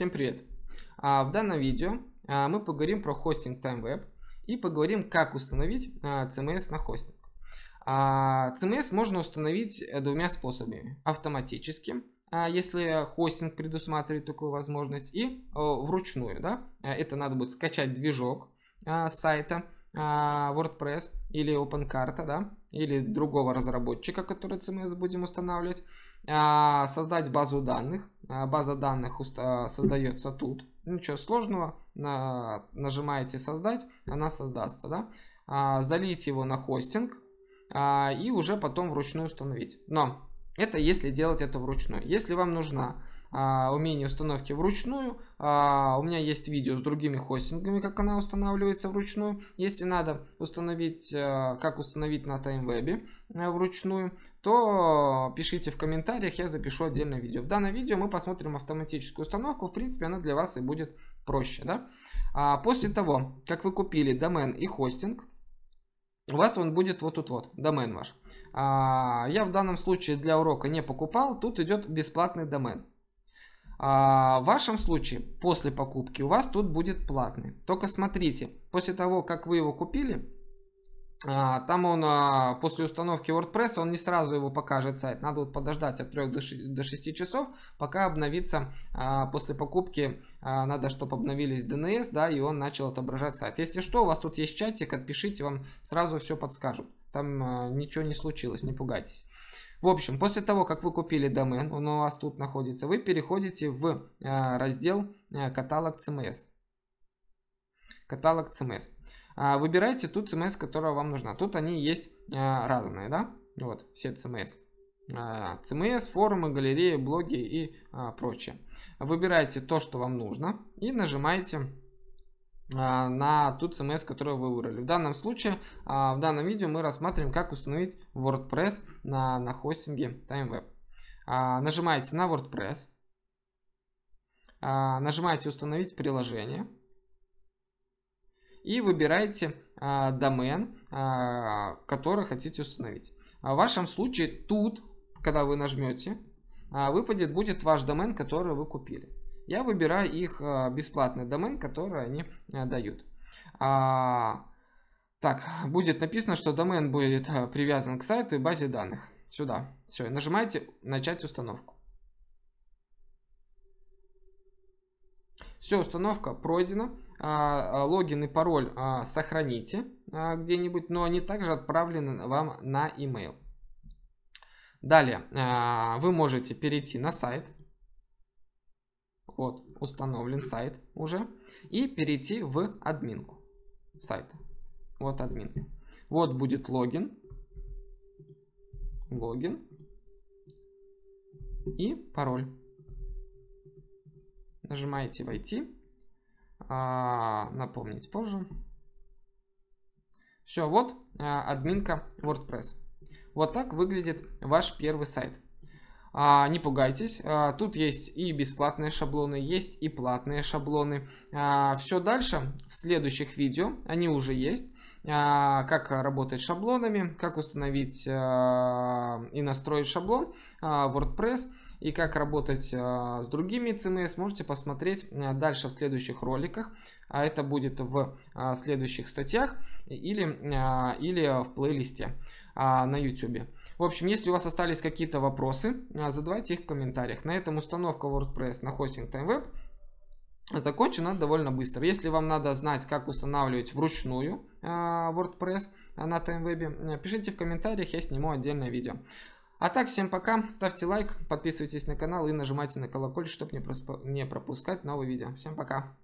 Всем привет! А, в данном видео а, мы поговорим про хостинг TimeWeb и поговорим, как установить а, CMS на хостинг. CMS можно установить э, двумя способами. Автоматически, если хостинг предусматривает такую возможность, и вручную. Да? Это надо будет скачать движок сайта WordPress или OpenCart, да? или другого разработчика, который CMS будем устанавливать, а, создать базу данных. А, база данных создается тут. Ничего сложного. Нажимаете создать, она создастся. Да? А, залить его на хостинг и уже потом вручную установить. Но это если делать это вручную. Если вам нужна а, умение установки вручную. А, у меня есть видео с другими хостингами, как она устанавливается вручную. Если надо установить, а, как установить на TimeWeb а, э, вручную, то пишите в комментариях, я запишу отдельное видео. В данном видео мы посмотрим автоматическую установку, в принципе она для вас и будет проще. Да? после того, как вы купили домен и хостинг, у вас он будет вот тут вот, домен ваш. я в данном случае для урока не покупал, тут идет бесплатный домен. А в вашем случае, после покупки, у вас тут будет платный. Только смотрите, после того, как вы его купили, а, там он а, после установки WordPress, он не сразу его покажет сайт. Надо вот подождать от 3 до 6 часов, пока обновится а, после покупки. Надо, чтобы обновились DNS, да, и он начал отображать сайт. Если что, у вас тут есть чатик, отпишите, вам сразу все подскажут. Там ничего не случилось, не пугайтесь. В общем, после того, как вы купили домен, он у вас тут находится, вы переходите в э, раздел э, «Каталог CMS». Каталог CMS. А, выбирайте ту CMS, которая вам нужна. Тут они есть э, разные, да? Вот, все CMS. CMS, а, форумы, галереи, блоги и а, прочее. Выбирайте то, что вам нужно и нажимаете а, на ту CMS, которую вы выбрали. В данном случае, а, в данном видео мы рассматриваем, как установить WordPress на, на хостинге TimeWeb. А, нажимаете на WordPress, нажимаете «Установить приложение» и выбираете домен, который хотите установить. В вашем случае тут, когда вы нажмете, выпадет будет ваш домен, который вы купили. Я выбираю их а, бесплатный домен, который они а, дают. А, так, будет написано, что домен будет привязан к сайту и базе данных. Сюда. Все, нажимаете «Начать установку». Все, установка пройдена. Логин и пароль сохраните где-нибудь, но они также отправлены вам на email. Далее вы можете перейти на сайт. Вот, установлен сайт уже. И перейти в админку сайта. Вот админка. Вот будет логин. Логин. И пароль. Нажимаете «Войти». А, напомнить позже. Все, вот а, админка WordPress. Вот так выглядит ваш первый сайт. А, не пугайтесь, а, тут есть и бесплатные шаблоны, есть и платные шаблоны. А, все дальше в следующих видео, они уже есть. А, как работать шаблонами, как установить а, и настроить шаблон а, WordPress и как работать а, с другими CMS, эм можете посмотреть а, дальше в следующих роликах. А это будет в следующих статьях или, или в плейлисте на YouTube. В общем, если у вас остались какие-то вопросы, а, задавайте их в комментариях. На этом установка WordPress на хостинг TimeWeb закончена довольно быстро. Если вам надо знать, как устанавливать вручную а, WordPress а, на TimeWeb, пишите в комментариях, я сниму отдельное видео. А так, всем пока, ставьте лайк, подписывайтесь на канал и нажимайте на колокольчик, чтобы не пропускать новые видео. Всем пока!